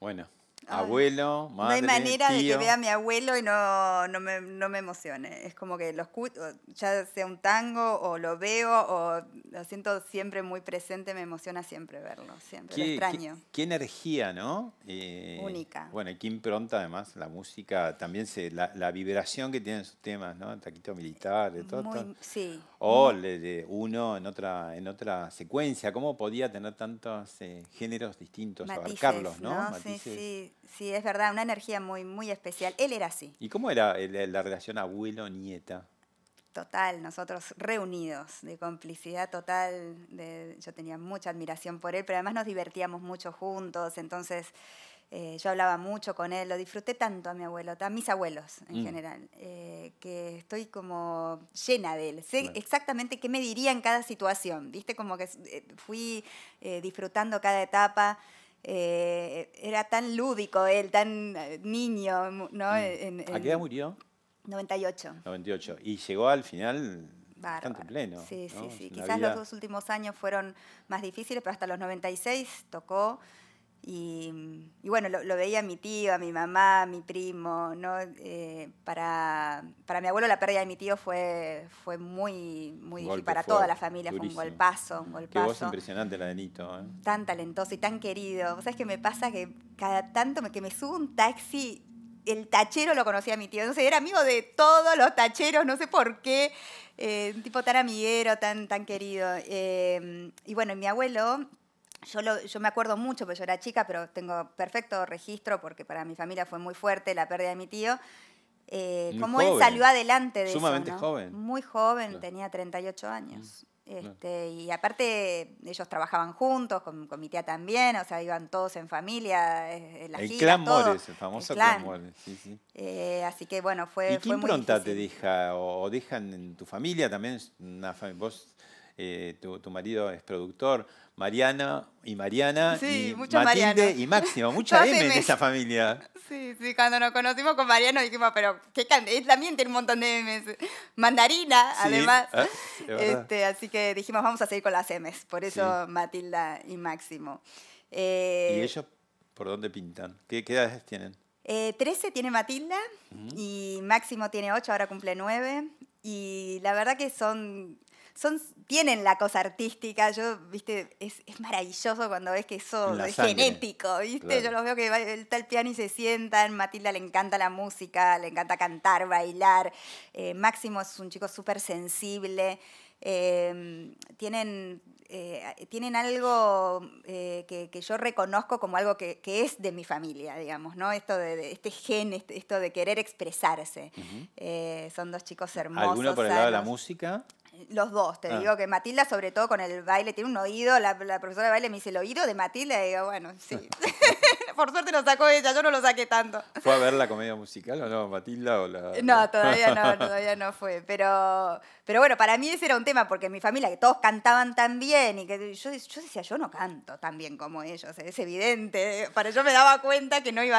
Bueno abuelo, madre. No hay manera de que vea a mi abuelo y no, no, me, no me emocione. Es como que lo escucho, ya sea un tango o lo veo o lo siento siempre muy presente, me emociona siempre verlo, siempre. Qué, lo extraño. Qué, energía, ¿no? Eh, Única. Bueno, y qué impronta además la música, también se, la, la vibración que tienen sus temas, ¿no? taquito militar, de todo, Sí. O de uno en otra, en otra secuencia. ¿Cómo podía tener tantos eh, géneros distintos, Matices, abarcarlos, ¿no? Sí, sí sí, es verdad, una energía muy, muy especial. Él era así. ¿Y cómo era la relación abuelo-nieta? total, nosotros reunidos, de complicidad total. yo tenía mucha admiración por él, pero además nos divertíamos mucho juntos, entonces eh, yo hablaba mucho con él, lo disfruté tanto a mi abuelo, a mis abuelos en mm. general, eh, que estoy como llena de él. Sé exactamente qué me diría en cada situación, viste, como que eh, fui disfrutando cada etapa. Eh, era tan lúdico él, tan eh, niño, ¿no? Mm. En, ¿A qué edad murió? 98. 98. Y llegó al final tan pleno. Sí, sí, sí. Quizás los dos últimos años fueron más difíciles, pero hasta los 96 tocó. Y, bueno, lo, veía mi tío, a mi mamá, a mi primo, ¿no? Eh, para, mi abuelo la pérdida de mi tío fue, fue muy, muy difícil, para toda la familia fue un golpazo, un golpazo. voz impresionante la de Nito, ¿eh? Tan talentoso y tan querido. ¿Sabes qué me pasa? Que cada tanto me, que me subo un taxi el tachero lo conocía a mi tío, entonces era amigo de todos los tacheros, no sé por qué, eh, un tipo tan amiguero, tan, tan querido. y bueno, mi abuelo, yo, me acuerdo mucho, porque yo era chica, pero tengo perfecto registro porque para mi familia fue muy fuerte la pérdida de mi tío. Eh, cómo él salió adelante de eso. joven. Muy joven, tenía 38 años. Mm, este, y aparte, ellos trabajaban juntos, con, mi tía también, o sea, iban todos en familia. Eh, el clan Mores, el famoso clan. Mores. Eh, así que bueno, fue. muy te deja o, dejan en tu familia también? vos eh, tu, marido es productor, Mariana y Mariana, sí, y Matilde y Máximo, mucha M en esa familia. Sí, sí, cuando nos conocimos con Mariano dijimos, pero qué él también tiene un montón de M's. Mandarina, ah, además. Este, así que dijimos, vamos a seguir con las M's, por eso Matilda y Máximo. Eh, ¿Y ellos por dónde pintan? ¿Qué, edades tienen? Eh, trece tiene Matilda y Máximo tiene ocho, ahora cumple 9. Y la verdad que son tienen la cosa artística. Yo, viste, es, maravilloso cuando ves que eso es genético, viste. Yo los veo que está el piano y se sientan. Matilda le encanta la música, le encanta cantar, bailar. Eh, Máximo es un chico súper sensible. Eh, tienen, eh, tienen algo que, yo reconozco como algo que, es de mi familia, digamos, ¿no? Esto de, este gen, este, esto de querer expresarse. son dos chicos hermosos. ¿Alguno por el lado de la música? los dos, te ah. digo que Matilda, sobre todo con el baile, tiene un oído, la, profesora de baile me dice el oído de Matilda, y digo, bueno, sí. Por suerte lo sacó ella, yo no lo saqué tanto. ¿Fue a ver la comedia musical o no, Matilda? No, todavía no, todavía no fue. Pero, pero bueno, para mí ese era un tema, porque en mi familia, que todos cantaban tan bien, y que yo, yo decía, yo no canto tan bien como ellos, es evidente. Para yo me daba cuenta que no iba a